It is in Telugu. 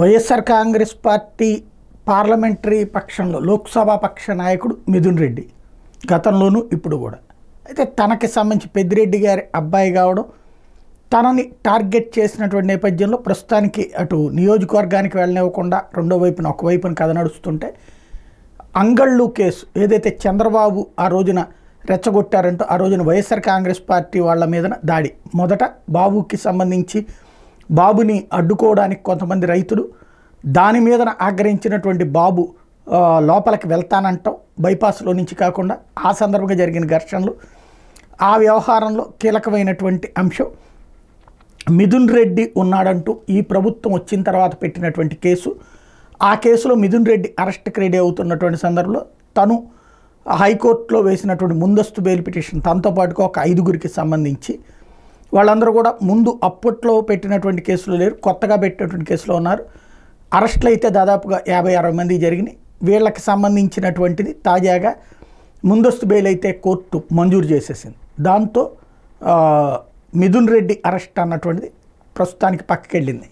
వైఎస్ఆర్ కాంగ్రెస్ పార్టీ పార్లమెంటరీ పక్షంలో లోక్సభ పక్ష నాయకుడు మిథున్ రెడ్డి గతంలోనూ ఇప్పుడు కూడా అయితే తనకి సంబంధించి పెద్దిరెడ్డి గారి అబ్బాయి కావడం తనని టార్గెట్ చేసినటువంటి నేపథ్యంలో ప్రస్తుతానికి అటు నియోజకవర్గానికి వెళ్ళనివ్వకుండా రెండో వైపున ఒకవైపున కథ నడుస్తుంటే అంగళ్ళు కేసు ఏదైతే చంద్రబాబు ఆ రోజున రెచ్చగొట్టారంటూ ఆ రోజున వైఎస్ఆర్ కాంగ్రెస్ పార్టీ వాళ్ళ మీదన దాడి మొదట బాబుకి సంబంధించి బాబుని అడ్డుకోవడానికి కొంతమంది రైతులు దాని మీదన ఆగ్రహించినటువంటి బాబు లోపలికి వెళ్తానంటాం బైపాస్లో నుంచి కాకుండా ఆ సందర్భంగా జరిగిన ఘర్షణలు ఆ వ్యవహారంలో కీలకమైనటువంటి అంశం మిథున్ రెడ్డి ఉన్నాడంటూ ఈ ప్రభుత్వం వచ్చిన తర్వాత పెట్టినటువంటి కేసు ఆ కేసులో మిథున్ రెడ్డి అరెస్ట్కి రెడీ అవుతున్నటువంటి సందర్భంలో తను హైకోర్టులో వేసినటువంటి ముందస్తు బెయిల్ పిటిషన్ తనతో పాటుగా ఒక ఐదుగురికి సంబంధించి వాళ్ళందరూ కూడా ముందు అప్పట్లో పెట్టినటువంటి కేసులు లేరు కొత్తగా పెట్టినటువంటి కేసులో ఉన్నారు అరెస్టులు అయితే దాదాపుగా యాభై అరవై మంది జరిగినాయి వీళ్ళకి సంబంధించినటువంటిది తాజాగా ముందస్తు బెయిల్ అయితే కోర్టు మంజూరు చేసేసింది దాంతో మిథున్ రెడ్డి అరెస్ట్ అన్నటువంటిది ప్రస్తుతానికి పక్కకెళ్ళింది